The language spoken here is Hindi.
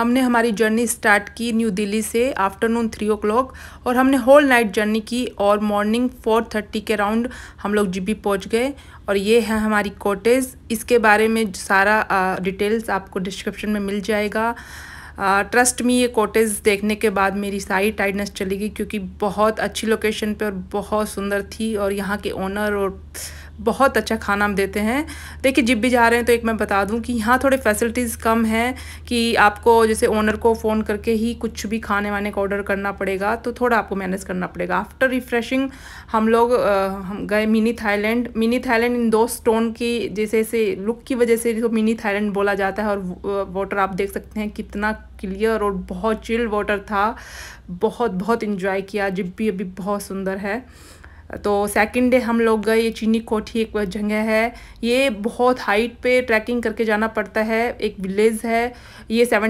हमने हमारी जर्नी स्टार्ट की न्यू दिल्ली से आफ्टरनून थ्री ओ क्लॉक और हमने होल नाइट जर्नी की और मॉर्निंग फोर थर्टी के राउंड हम लोग जिबी पहुंच गए और ये है हमारी कॉटेज इसके बारे में सारा डिटेल्स आपको डिस्क्रिप्शन में मिल जाएगा ट्रस्ट मी ये कॉटेज देखने के बाद मेरी सारी टाइटनेस चली गई क्योंकि बहुत अच्छी लोकेशन पर और बहुत सुंदर थी और यहाँ के ओनर और बहुत अच्छा खाना हम देते हैं देखिए जिब भी जा रहे हैं तो एक मैं बता दूं कि यहाँ थोड़े फैसिलिटीज़ कम हैं कि आपको जैसे ओनर को फ़ोन करके ही कुछ भी खाने वाने का ऑर्डर करना पड़ेगा तो थोड़ा आपको मैनेज करना पड़ेगा आफ्टर रिफ्रेशिंग हम लोग हम गए मिनी थाईलैंड मिनी थाईलैंड इन दो स्टोन की जैसे ऐसे लुक की वजह से इसको मिनी थाईलैंड बोला जाता है और वाटर आप देख सकते हैं कितना क्लियर और बहुत चिल्ड वाटर था बहुत बहुत इन्जॉय किया जिप भी अभी बहुत सुंदर है तो सेकंड डे हम लोग गए ये चीनी कोठी एक जगह है ये बहुत हाइट पे ट्रैकिंग करके जाना पड़ता है एक विलेज है ये सेवन